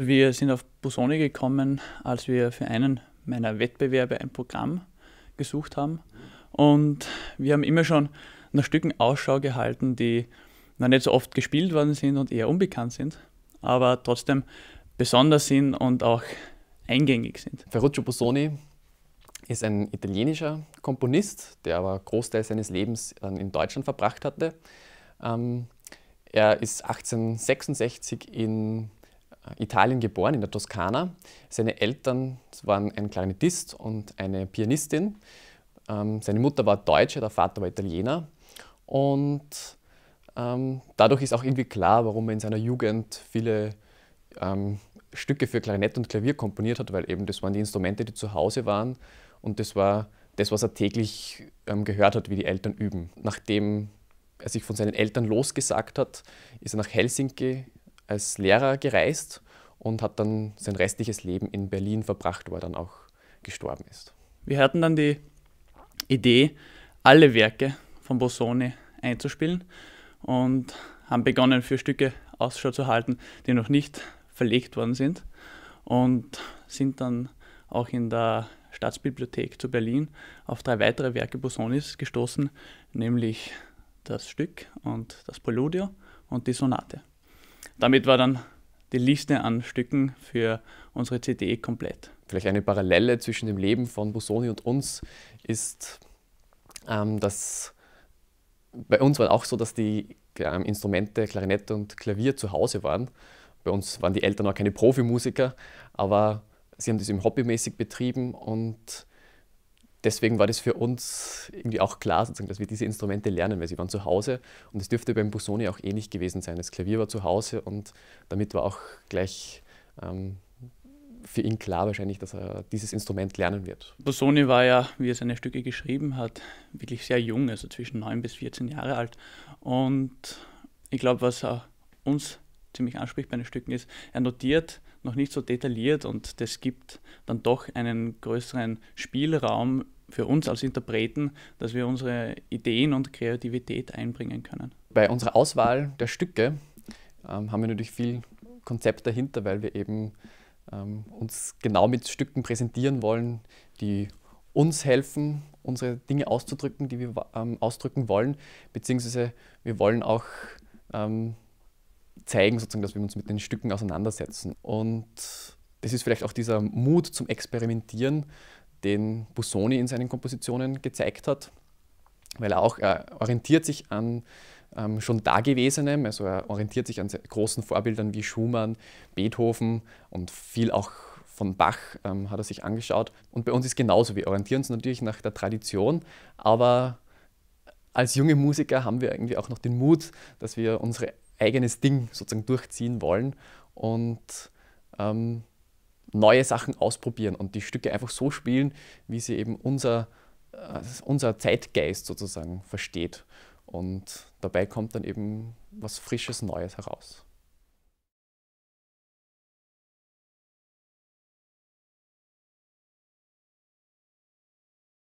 Wir sind auf Busoni gekommen, als wir für einen meiner Wettbewerbe ein Programm gesucht haben. Und wir haben immer schon nach Stücken Ausschau gehalten, die noch nicht so oft gespielt worden sind und eher unbekannt sind, aber trotzdem besonders sind und auch eingängig sind. Ferruccio Busoni ist ein italienischer Komponist, der aber Großteil seines Lebens in Deutschland verbracht hatte. Ähm, er ist 1866 in Italien geboren, in der Toskana. Seine Eltern waren ein Klarinettist und eine Pianistin. Ähm, seine Mutter war Deutsche, der Vater war Italiener. Und ähm, dadurch ist auch irgendwie klar, warum er in seiner Jugend viele ähm, Stücke für Klarinett und Klavier komponiert hat, weil eben das waren die Instrumente, die zu Hause waren. Und das war das, was er täglich ähm, gehört hat, wie die Eltern üben. Nachdem er sich von seinen Eltern losgesagt hat, ist er nach Helsinki als Lehrer gereist und hat dann sein restliches Leben in Berlin verbracht, wo er dann auch gestorben ist. Wir hatten dann die Idee, alle Werke von Bosoni einzuspielen und haben begonnen, für Stücke Ausschau zu halten, die noch nicht verlegt worden sind und sind dann auch in der Staatsbibliothek zu Berlin auf drei weitere Werke Bosonis gestoßen, nämlich das Stück und das Preludio und die Sonate. Damit war dann die Liste an Stücken für unsere CD e komplett. Vielleicht eine Parallele zwischen dem Leben von Busoni und uns ist, ähm, dass bei uns war auch so, dass die ähm, Instrumente Klarinette und Klavier zu Hause waren. Bei uns waren die Eltern auch keine Profimusiker, aber sie haben das eben hobbymäßig betrieben und deswegen war das für uns irgendwie auch klar, sozusagen, dass wir diese Instrumente lernen, weil sie waren zu Hause und es dürfte beim Busoni auch ähnlich eh gewesen sein. Das Klavier war zu Hause und damit war auch gleich ähm, für ihn klar wahrscheinlich, dass er dieses Instrument lernen wird. Busoni war ja, wie er seine Stücke geschrieben hat, wirklich sehr jung, also zwischen 9 bis 14 Jahre alt. Und ich glaube, was er uns ziemlich anspricht bei den Stücken ist, er notiert noch nicht so detailliert und das gibt dann doch einen größeren Spielraum für uns als Interpreten, dass wir unsere Ideen und Kreativität einbringen können. Bei unserer Auswahl der Stücke ähm, haben wir natürlich viel Konzept dahinter, weil wir eben ähm, uns genau mit Stücken präsentieren wollen, die uns helfen, unsere Dinge auszudrücken, die wir ähm, ausdrücken wollen, beziehungsweise wir wollen auch ähm, zeigen, sozusagen, dass wir uns mit den Stücken auseinandersetzen. Und das ist vielleicht auch dieser Mut zum Experimentieren, den Busoni in seinen Kompositionen gezeigt hat, weil er auch er orientiert sich an ähm, schon Dagewesenem, also er orientiert sich an großen Vorbildern wie Schumann, Beethoven und viel auch von Bach ähm, hat er sich angeschaut. Und bei uns ist genauso, wir orientieren uns natürlich nach der Tradition, aber als junge Musiker haben wir irgendwie auch noch den Mut, dass wir unser eigenes Ding sozusagen durchziehen wollen und ähm, neue Sachen ausprobieren und die Stücke einfach so spielen, wie sie eben unser, äh, unser Zeitgeist sozusagen versteht. Und dabei kommt dann eben was Frisches, Neues heraus.